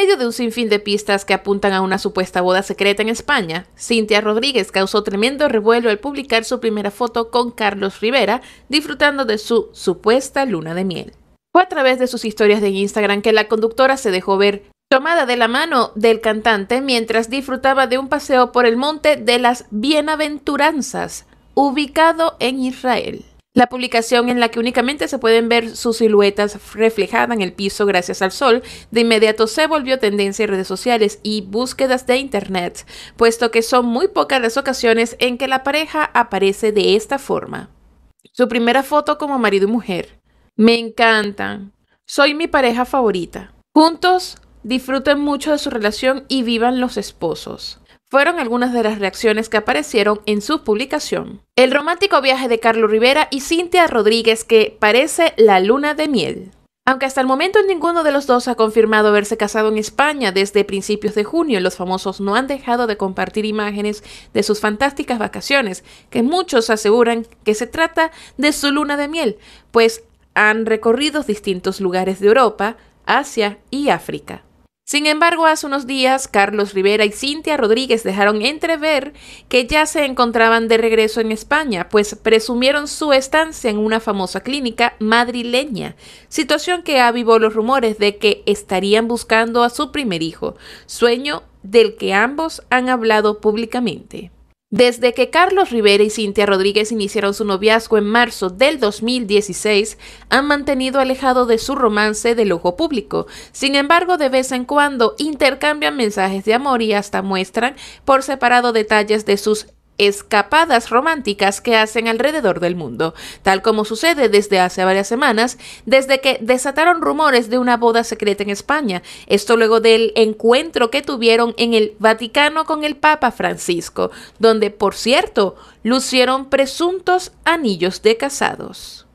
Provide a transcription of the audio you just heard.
medio de un sinfín de pistas que apuntan a una supuesta boda secreta en España, Cintia Rodríguez causó tremendo revuelo al publicar su primera foto con Carlos Rivera, disfrutando de su supuesta luna de miel. Fue a través de sus historias de Instagram que la conductora se dejó ver tomada de la mano del cantante mientras disfrutaba de un paseo por el monte de las Bienaventuranzas, ubicado en Israel. La publicación en la que únicamente se pueden ver sus siluetas reflejadas en el piso gracias al sol, de inmediato se volvió tendencia en redes sociales y búsquedas de internet, puesto que son muy pocas las ocasiones en que la pareja aparece de esta forma. Su primera foto como marido y mujer. Me encantan. Soy mi pareja favorita. Juntos, disfruten mucho de su relación y vivan los esposos fueron algunas de las reacciones que aparecieron en su publicación. El romántico viaje de Carlos Rivera y Cintia Rodríguez que parece la luna de miel. Aunque hasta el momento ninguno de los dos ha confirmado haberse casado en España desde principios de junio, los famosos no han dejado de compartir imágenes de sus fantásticas vacaciones, que muchos aseguran que se trata de su luna de miel, pues han recorrido distintos lugares de Europa, Asia y África. Sin embargo, hace unos días Carlos Rivera y Cintia Rodríguez dejaron entrever que ya se encontraban de regreso en España, pues presumieron su estancia en una famosa clínica madrileña, situación que avivó los rumores de que estarían buscando a su primer hijo, sueño del que ambos han hablado públicamente. Desde que Carlos Rivera y Cintia Rodríguez iniciaron su noviazgo en marzo del 2016, han mantenido alejado de su romance del ojo público. Sin embargo, de vez en cuando intercambian mensajes de amor y hasta muestran por separado detalles de sus escapadas románticas que hacen alrededor del mundo, tal como sucede desde hace varias semanas, desde que desataron rumores de una boda secreta en España, esto luego del encuentro que tuvieron en el Vaticano con el Papa Francisco, donde, por cierto, lucieron presuntos anillos de casados.